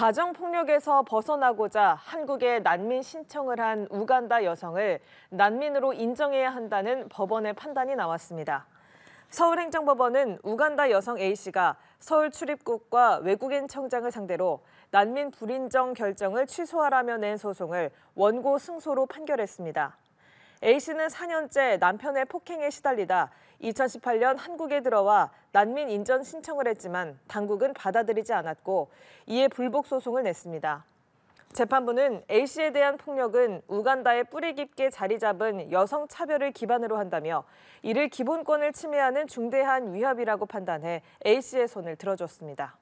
가정폭력에서 벗어나고자 한국에 난민 신청을 한 우간다 여성을 난민으로 인정해야 한다는 법원의 판단이 나왔습니다. 서울행정법원은 우간다 여성 A씨가 서울 출입국과 외국인 청장을 상대로 난민 불인정 결정을 취소하라며 낸 소송을 원고 승소로 판결했습니다. A씨는 4년째 남편의 폭행에 시달리다 2018년 한국에 들어와 난민 인전 신청을 했지만 당국은 받아들이지 않았고 이에 불복 소송을 냈습니다. 재판부는 A씨에 대한 폭력은 우간다에 뿌리 깊게 자리 잡은 여성 차별을 기반으로 한다며 이를 기본권을 침해하는 중대한 위협이라고 판단해 A씨의 손을 들어줬습니다.